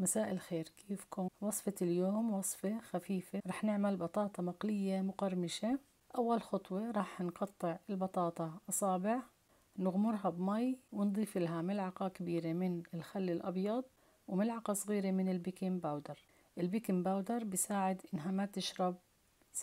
مساء الخير كيفكم وصفة اليوم وصفة خفيفة رح نعمل بطاطا مقلية مقرمشة أول خطوة رح نقطع البطاطا أصابع نغمرها بمي ونضيف لها ملعقة كبيرة من الخل الأبيض وملعقة صغيرة من البيكنج باودر البيكنج باودر بساعد إنها ما تشرب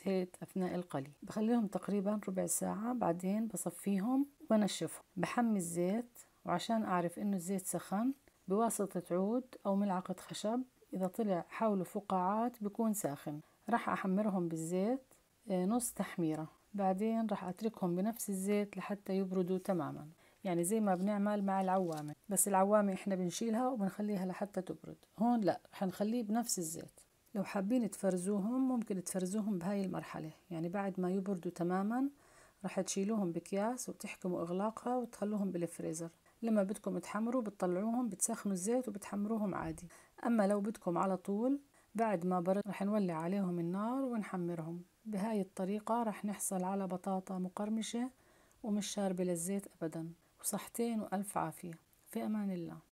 زيت أثناء القلي بخليهم تقريبا ربع ساعة بعدين بصفيهم وبنشفهم بحمي الزيت وعشان أعرف إنه الزيت سخن بواسطة عود أو ملعقة خشب إذا طلع حوله فقاعات بيكون ساخن راح أحمرهم بالزيت آه، نص تحميرة بعدين راح أتركهم بنفس الزيت لحتى يبردوا تماما يعني زي ما بنعمل مع العوامة بس العوامة إحنا بنشيلها وبنخليها لحتى تبرد هون لا حنخليه بنفس الزيت لو حابين تفرزوهم ممكن تفرزوهم بهاي المرحلة يعني بعد ما يبردوا تماما راح تشيلوهم بكياس وبتحكموا إغلاقها وتخلوهم بالفريزر لما بدكم تحمروا بتطلعوهم بتسخنوا الزيت وبتحمروهم عادي أما لو بدكم على طول بعد ما برد رح نولي عليهم النار ونحمرهم بهاي الطريقة رح نحصل على بطاطا مقرمشة ومش شاربة للزيت أبدا وصحتين وألف عافية في أمان الله